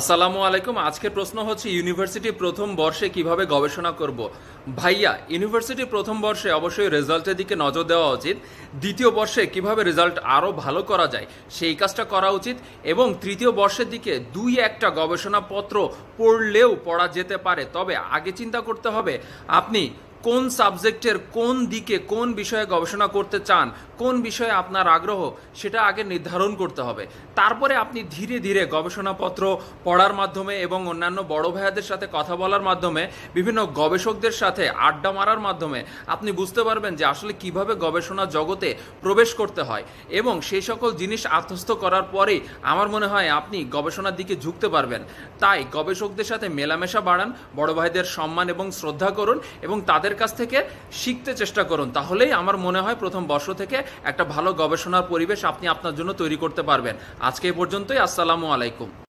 আসসালামু আলাইকুম আজকের প্রশ্ন হচ্ছে ইউনিভার্সিটি প্রথম বর্ষে কিভাবে গবেষণা করব ভাইয়া ইউনিভার্সিটি প্রথম বর্ষে অবশ্যই রেজাল্টের দিকে নজর দেওয়া উচিত দ্বিতীয় বর্ষে কিভাবে রেজাল্ট আরও ভালো করা যায় সেই কাজটা করা উচিত এবং তৃতীয় বর্ষের দিকে দুই একটা গবেষণাপত্র পড়লেও পড়া যেতে পারে তবে আগে চিন্তা করতে হবে আপনি কোন সাবজেক্টের কোন দিকে কোন বিষয়ে গবেষণা করতে চান কোন বিষয়ে আপনার আগ্রহ সেটা আগে নির্ধারণ করতে হবে তারপরে আপনি ধীরে ধীরে গবেষণাপত্র পড়ার মাধ্যমে এবং অন্যান্য বড় ভাইয়াদের সাথে কথা বলার মাধ্যমে বিভিন্ন গবেষকদের সাথে আড্ডা মারার মাধ্যমে আপনি বুঝতে পারবেন যে আসলে কিভাবে গবেষণা জগতে প্রবেশ করতে হয় এবং সেই সকল জিনিস আত্মস্থ করার পরে আমার মনে হয় আপনি গবেষণার দিকে ঝুঁকতে পারবেন তাই গবেষকদের সাথে মেলামেশা বাড়ান বড় ভাইদের সম্মান এবং শ্রদ্ধা করুন এবং তাদের কাছ থেকে শিখতে চেষ্টা করুন তাহলেই আমার মনে হয় প্রথম বর্ষ থেকে একটা ভালো গবেষণার পরিবেশ আপনি আপনার জন্য তৈরি করতে পারবেন আজকে এই পর্যন্তই আসসালামু আলাইকুম